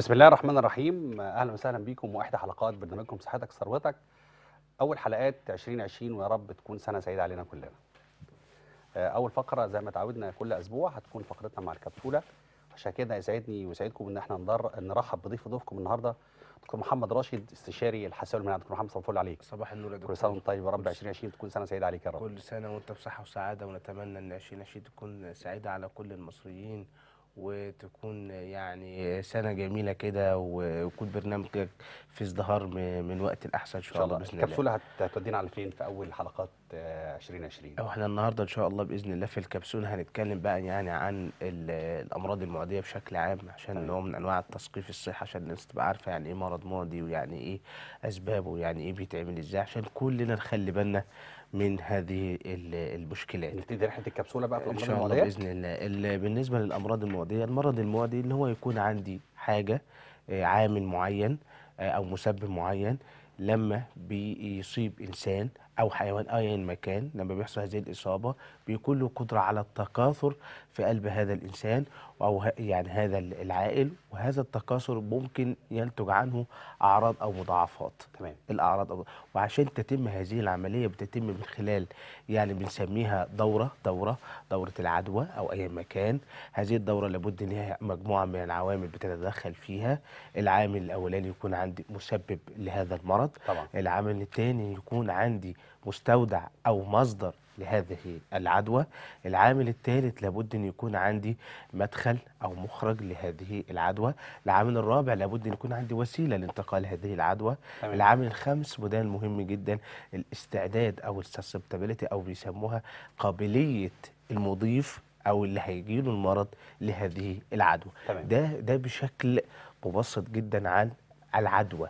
بسم الله الرحمن الرحيم اهلا وسهلا بكم واحدى حلقات برنامجكم صحتك ثروتك اول حلقات 2020 ويا رب تكون سنه سعيده علينا كلنا آه، اول فقره زي ما تعودنا كل اسبوع هتكون فقرتنا مع الكبسوله عشان كده يسعدني ويسعدكم ان احنا نرحب بضيف ضيفكم النهارده دكتور محمد راشد استشاري الحساوي المناعه دكتور محمد صباح الفل عليك صباح النور يا دكتور كل سنه وانت طيب يا رب 2020 تكون سنه سعيده عليك يا رب كل سنه وانت بصحه وسعاده ونتمنى ان 2020 تكون سعيده على كل المصريين وتكون يعني سنة جميلة كده ويكون برنامجك في ازدهار من وقت الأحسن إن شاء الله بإذن الله الكبسولة هتودينا على فين في أول حلقات 2020 آه، أو احنا النهاردة إن شاء الله بإذن الله في الكبسولة هنتكلم بقى يعني عن الأمراض المعدية بشكل عام عشان طيب. اللي هو من أنواع التثقيف الصحي عشان الناس تبقى عارفة يعني إيه مرض معدي ويعني إيه أسبابه ويعني إيه بيتعمل إزاي عشان كلنا نخلي بالنا من هذه المشكلات نبتدي رحله الكبسوله بقى في الامراض إن شاء الله المعديه باذن الله بالنسبه للامراض المعديه المرض المعدي اللي هو يكون عندي حاجه آه، عامل معين آه، او مسبب معين لما بيصيب انسان او حيوان ايا مكان لما بيحصل هذه الاصابه بيكون له قدره على التكاثر في قلب هذا الانسان او يعني هذا العائل وهذا التكاثر ممكن ينتج عنه اعراض او مضاعفات تمام الاعراض أو وعشان تتم هذه العمليه بتتم من خلال يعني بنسميها دوره دوره دوره العدوى او اي مكان هذه الدوره لابد ان هي مجموعه من العوامل بتتدخل فيها العامل الاولاني يكون عندي مسبب لهذا المرض طبعا العامل الثاني يكون عندي مستودع أو مصدر لهذه العدوى العامل الثالث لابد أن يكون عندي مدخل أو مخرج لهذه العدوى العامل الرابع لابد أن يكون عندي وسيلة لانتقال هذه العدوى تمام. العامل الخامس وده المهم جدا الاستعداد أو السسبتابيليتي أو بيسموها قابلية المضيف او اللي هيجي له المرض لهذه العدوى تمام. ده ده بشكل مبسط جدا عن العدوى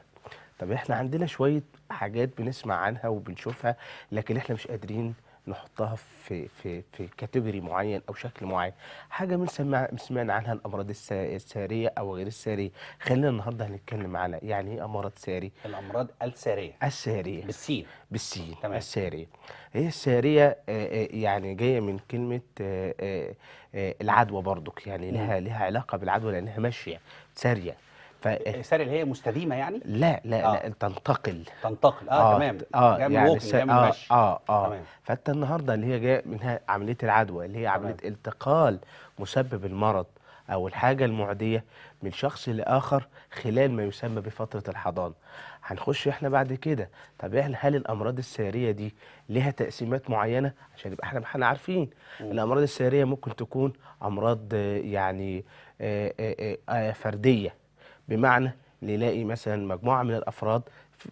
طب احنا عندنا شويه حاجات بنسمع عنها وبنشوفها لكن احنا مش قادرين نحطها في في في كاتيجوري معين او شكل معين حاجه من سمعنا عنها الامراض الساريه او غير الساريه خلينا النهارده هنتكلم على يعني ايه امراض ساري الامراض الساريه الساريه بالسين بالسين تمام الساريه هي الساريه آه، آه، يعني جايه من كلمه آه، العدوى برضك يعني لها لها علاقه بالعدوى لانها ماشيه ساريه السارق اللي هي مستديمه يعني لا لا آه. لا تنتقل تنتقل اه, آه تمام اه جاي يعني ووكينج آه،, آه, اه اه فانت النهارده اللي هي جايه منها عمليه العدوى اللي هي عمليه تمام. التقال مسبب المرض او الحاجه المعديه من شخص لاخر خلال ما يسمى بفتره الحضانه هنخش احنا بعد كده طب احنا هل الامراض الساريه دي لها تقسيمات معينه عشان يبقى احنا احنا عارفين مم. الامراض الساريه ممكن تكون امراض يعني آه، آه، فرديه بمعنى نلاقي مثلا مجموعة من الأفراد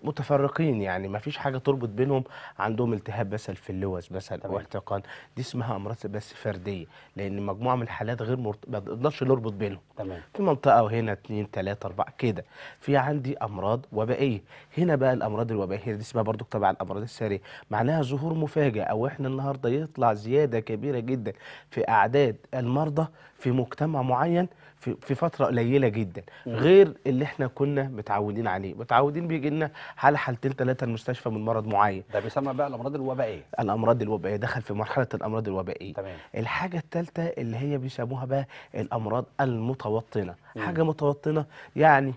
متفرقين يعني ما فيش حاجه تربط بينهم عندهم التهاب مثلا في اللوز مثلا او احتقان دي اسمها امراض بس فرديه لان مجموعه من الحالات غير مرت... ما نقدرش نربط بينهم تمام في منطقه وهنا اثنين ثلاثه اربعه كده في عندي امراض وبائيه هنا بقى الامراض الوبائيه دي اسمها برضو تبع الامراض الساريه معناها ظهور مفاجئ او احنا النهارده يطلع زياده كبيره جدا في اعداد المرضى في مجتمع معين في, في فتره قليله جدا غير اللي احنا كنا متعودين عليه متعودين بيجي لنا حال حالتين ثلاثه المستشفى من مرض معين ده بيسمى بقى الامراض الوبائيه الامراض الوبائيه دخل في مرحله الامراض الوبائيه تمام الحاجه الثالثه اللي هي بيسموها بقى الامراض المتوطنه مم. حاجه متوطنه يعني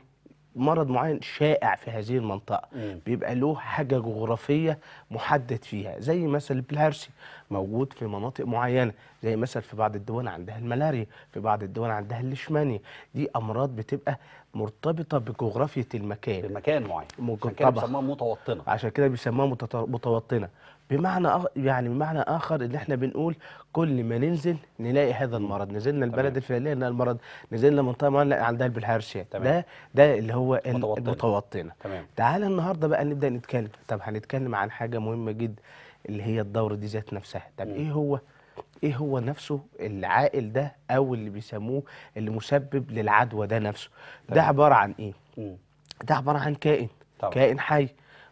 مرض معين شائع في هذه المنطقه مم. بيبقى له حاجه جغرافيه محدد فيها زي مثل البلهارسي موجود في مناطق معينه زي مثل في بعض الدول عندها الملاريا في بعض الدول عندها الليشمانيا دي امراض بتبقى مرتبطه بجغرافيه المكان بمكان معين عشان كده بيسموها متوطنه عشان كده بيسموها متوطنه بمعنى يعني بمعنى اخر ان احنا بنقول كل ما ننزل نلاقي هذا المرض نزلنا البلد الفلانيه نلاقي المرض نزلنا منطقه معينه نلاقي عندها البلهارشيه ده ده اللي هو المتوطنه تمام تعالى النهارده بقى نبدا نتكلم طب هنتكلم عن حاجه مهمه جدا اللي هي الدوره دي ذات نفسها طب م. ايه هو ايه هو نفسه العائل ده او اللي بيسموه المسبب للعدوى ده نفسه طبعا. ده عباره عن ايه م. ده عباره عن كائن طبعا. كائن حي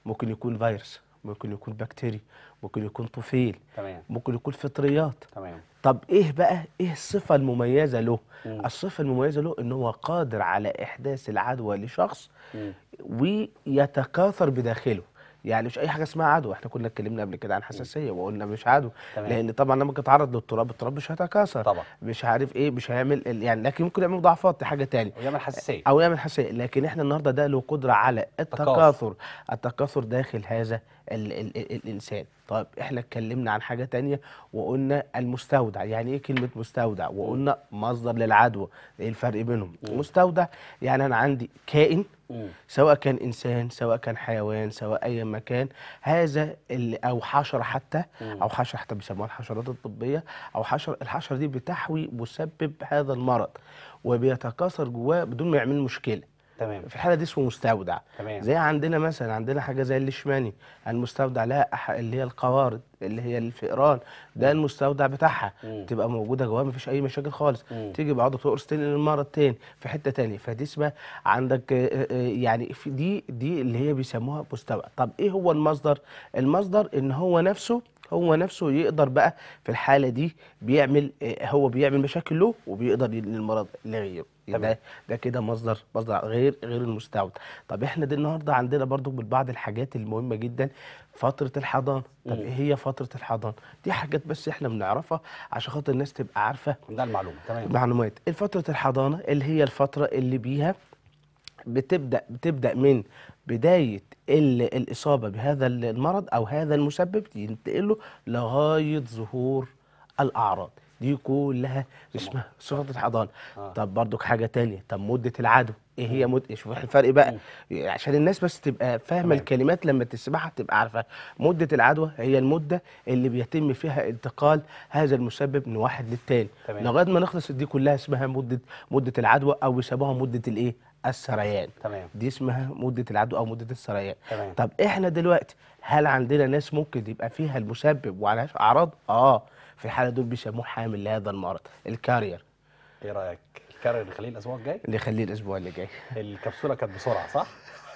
ممكن يكون فيروس ممكن يكون بكتيريا ممكن يكون طفيل تمام ممكن يكون فطريات تمام طب ايه بقى ايه الصفه المميزه له مم. الصفه المميزه له ان هو قادر على احداث العدوى لشخص مم. ويتكاثر بداخله يعني مش اي حاجه اسمها عدوى احنا كنا اتكلمنا قبل كده عن حساسيه وقلنا مش عدوى لان طبعا لما تتعرض للتراب التراب مش هيتكاثر مش عارف ايه مش هيعمل يعني لكن ممكن يعمل مضاعفات دي حاجه ثانيه او يعمل حساسيه او يعمل حساسيه لكن احنا النهارده ده له قدره على التكاثر التكاثر داخل هذا الـ الـ الـ الانسان طيب احنا اتكلمنا عن حاجه تانية وقلنا المستودع يعني ايه كلمه مستودع وقلنا مصدر للعدوى ايه الفرق بينهم مستودع يعني انا عندي كائن سواء كان انسان سواء كان حيوان سواء اي مكان هذا او حشره حتى او حشره حتى بيسموها الحشرات الطبيه او حشر الحشره دي بتحوي مسبب هذا المرض وبيتكاثر جواه بدون ما يعمل مشكله تمام في الحاله دي اسمه مستودع تمام زي عندنا مثلا عندنا حاجه زي الليشماني المستودع لها أح... اللي هي القوارض اللي هي الفئران ده المستودع بتاعها مم. تبقى موجوده جواها مفيش اي مشاكل خالص مم. تيجي بعضه تقرص تاني للمره تاني في حته تانية فدي اسمها عندك آه، آه، آه، يعني في دي دي اللي هي بيسموها مستودع طب ايه هو المصدر المصدر ان هو نفسه هو نفسه يقدر بقى في الحاله دي بيعمل هو بيعمل مشاكل له وبيقدر للمرض لغيره يبقى ده كده مصدر مصدر غير غير المستورد طب احنا دي النهارده عندنا برضو من بعض الحاجات المهمه جدا فتره الحضانه طب ايه هي فتره الحضانه دي حاجات بس احنا بنعرفها عشان خاطر الناس تبقى عارفه ده المعلومه تمام معلومات فتره الحضانه اللي هي الفتره اللي بيها بتبدا بتبدا من بدايه الاصابه بهذا المرض او هذا المسبب ينتقل له لغايه ظهور الاعراض دي كلها اسمها صفه الحضانه آه. طب برضك حاجه تانية طب مده العدو ايه هي مده شوف الفرق بقى عشان الناس بس تبقى فاهمه الكلمات لما تسمعها تبقى عارفه مده العدوى هي المده اللي بيتم فيها انتقال هذا المسبب من واحد للتاني لغايه ما نخلص دي كلها اسمها مده مده العدوى او بيسموها مده الايه السريان تمام دي اسمها مده العدو او مده السريان تمام طب احنا دلوقتي هل عندنا ناس ممكن يبقى فيها المسبب وعليهاش اعراض اه في الحاله دول بيسموه حامل لهذا المرض الكارير ايه رايك الكارير نخليه الاسبوع الجاي نخليه الاسبوع اللي جاي الكبسوله كانت بسرعه صح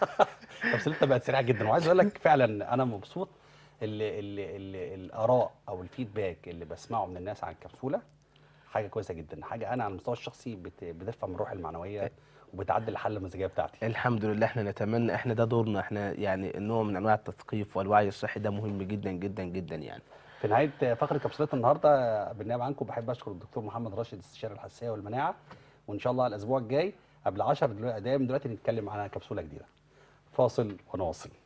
كبسولتنا بقت سريعه جدا وعايز اقول لك فعلا انا مبسوط اللي اللي اللي الاراء او الفيدباك اللي بسمعه من الناس عن الكبسوله حاجه كويسه جدا حاجه انا على المستوى الشخصي بترفع من روحي المعنويه وبتعدي الحاله المزاجيه بتاعتي الحمد لله احنا نتمنى احنا ده دورنا احنا يعني النوع من انواع التثقيف والوعي الصحي ده مهم جدا جدا جدا يعني في نهايه فقره كبسولات النهارده بالنيابه عنكم بحب اشكر الدكتور محمد راشد استشاري الحساسيه والمناعه وان شاء الله الاسبوع الجاي قبل 10 دقائق من دلوقتي نتكلم على كبسوله جديده فاصل ونواصل